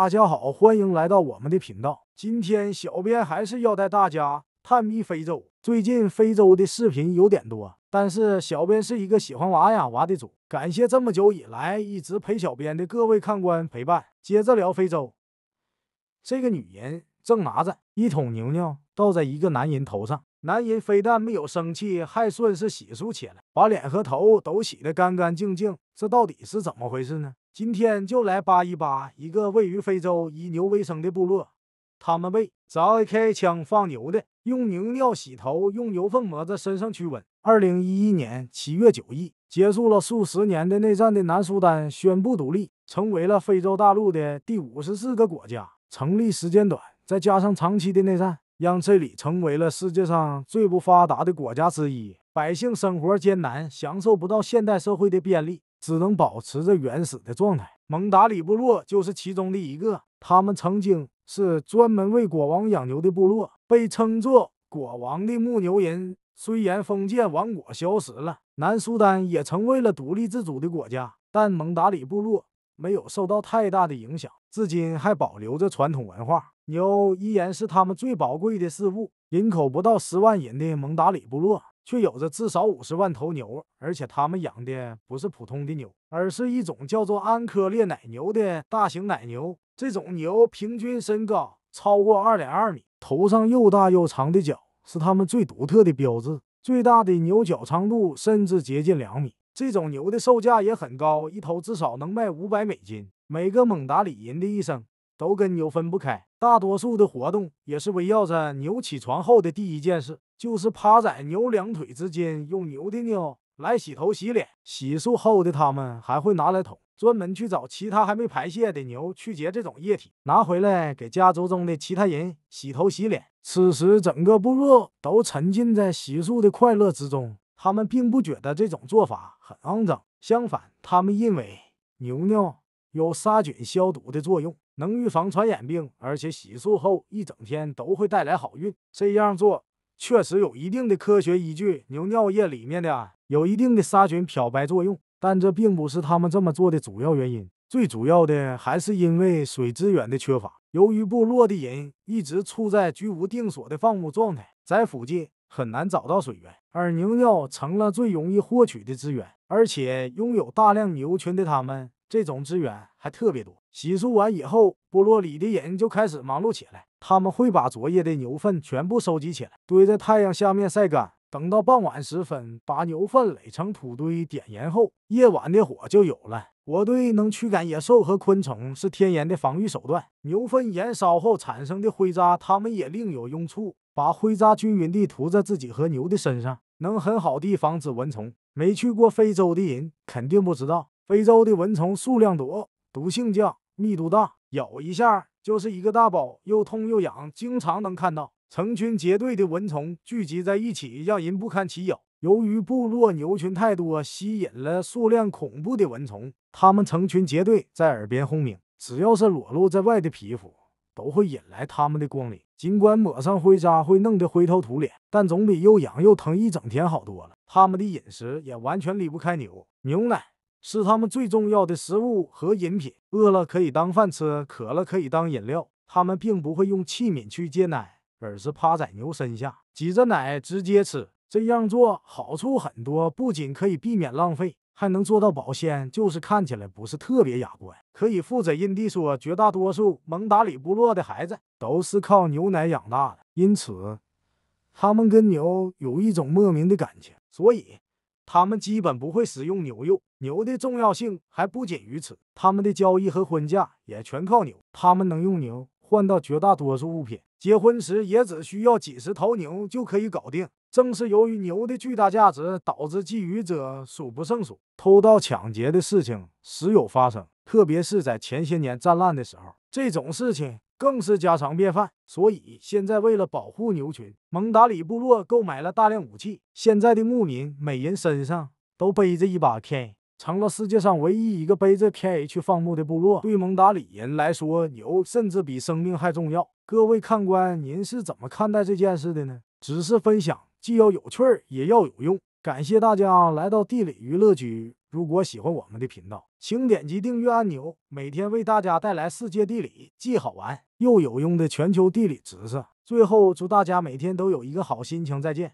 大家好，欢迎来到我们的频道。今天小编还是要带大家探秘非洲。最近非洲的视频有点多，但是小编是一个喜欢娃呀娃的主。感谢这么久以来一直陪小编的各位看官陪伴。接着聊非洲，这个女人正拿着一桶牛尿倒在一个男人头上，男人非但没有生气，还顺势洗漱起来，把脸和头都洗得干干净净。这到底是怎么回事呢？今天就来扒一扒一个位于非洲以牛为生的部落，他们为早开枪放牛的，用牛尿洗头，用牛粪抹在身上驱蚊。二零一一年七月九日，结束了数十年的内战的南苏丹宣布独立，成为了非洲大陆的第五十四个国家。成立时间短，再加上长期的内战，让这里成为了世界上最不发达的国家之一，百姓生活艰难，享受不到现代社会的便利。只能保持着原始的状态。蒙达里部落就是其中的一个。他们曾经是专门为国王养牛的部落，被称作“国王的牧牛人”。虽然封建王国消失了，南苏丹也成为了独立自主的国家，但蒙达里部落没有受到太大的影响，至今还保留着传统文化。牛依然是他们最宝贵的事物。人口不到十万人的蒙达里部落。却有着至少五十万头牛，而且他们养的不是普通的牛，而是一种叫做安科列奶牛的大型奶牛。这种牛平均身高超过二点二米，头上又大又长的角是它们最独特的标志，最大的牛角长度甚至接近两米。这种牛的售价也很高，一头至少能卖五百美金。每个蒙达里人的一生都跟牛分不开，大多数的活动也是围绕着牛。起床后的第一件事。就是趴在牛两腿之间，用牛的尿来洗头洗脸。洗漱后的他们还会拿来桶，专门去找其他还没排泄的牛去接这种液体，拿回来给家族中的其他人洗头洗脸。此时，整个部落都沉浸在洗漱的快乐之中，他们并不觉得这种做法很肮脏，相反，他们认为牛尿有杀菌消毒的作用，能预防传染病，而且洗漱后一整天都会带来好运。这样做。确实有一定的科学依据，牛尿液里面的有一定的杀菌、漂白作用，但这并不是他们这么做的主要原因。最主要的还是因为水资源的缺乏。由于部落的人一直处在居无定所的放牧状态，在附近很难找到水源，而牛尿成了最容易获取的资源，而且拥有大量牛群的他们。这种资源还特别多。洗漱完以后，部落里的人就开始忙碌起来。他们会把昨夜的牛粪全部收集起来，堆在太阳下面晒干。等到傍晚时分，把牛粪垒成土堆，点燃后，夜晚的火就有了。火堆能驱赶野兽和昆虫，是天然的防御手段。牛粪燃烧后产生的灰渣，他们也另有用处。把灰渣均匀地涂在自己和牛的身上，能很好地防止蚊虫。没去过非洲的人肯定不知道。非洲的蚊虫数量多，毒性强，密度大，咬一下就是一个大包，又痛又痒。经常能看到成群结队的蚊虫聚集在一起，让人不堪其扰。由于部落牛群太多，吸引了数量恐怖的蚊虫，它们成群结队在耳边轰鸣。只要是裸露在外的皮肤，都会引来它们的光临。尽管抹上灰渣会弄得灰头土脸，但总比又痒又疼一整天好多了。它们的饮食也完全离不开牛牛奶。是他们最重要的食物和饮品，饿了可以当饭吃，渴了可以当饮料。他们并不会用器皿去接奶，而是趴在牛身下挤着奶直接吃。这样做好处很多，不仅可以避免浪费，还能做到保鲜，就是看起来不是特别雅观。可以负责任地说，绝大多数蒙达里部落的孩子都是靠牛奶养大的，因此他们跟牛有一种莫名的感情，所以。他们基本不会食用牛肉，牛的重要性还不仅于此，他们的交易和婚嫁也全靠牛。他们能用牛换到绝大多数物品，结婚时也只需要几十头牛就可以搞定。正是由于牛的巨大价值，导致觊觎者数不胜数，偷盗抢劫的事情时有发生，特别是在前些年战乱的时候，这种事情。更是家常便饭，所以现在为了保护牛群，蒙达里部落购买了大量武器。现在的牧民每人身上都背着一把 K，成了世界上唯一一个背着 K 去放牧的部落。对蒙达里人来说，牛甚至比生命还重要。各位看官，您是怎么看待这件事的呢？只是分享既要有趣儿，也要有用。感谢大家来到地理娱乐区。如果喜欢我们的频道，请点击订阅按钮，每天为大家带来世界地理既好玩又有用的全球地理知识。最后，祝大家每天都有一个好心情。再见。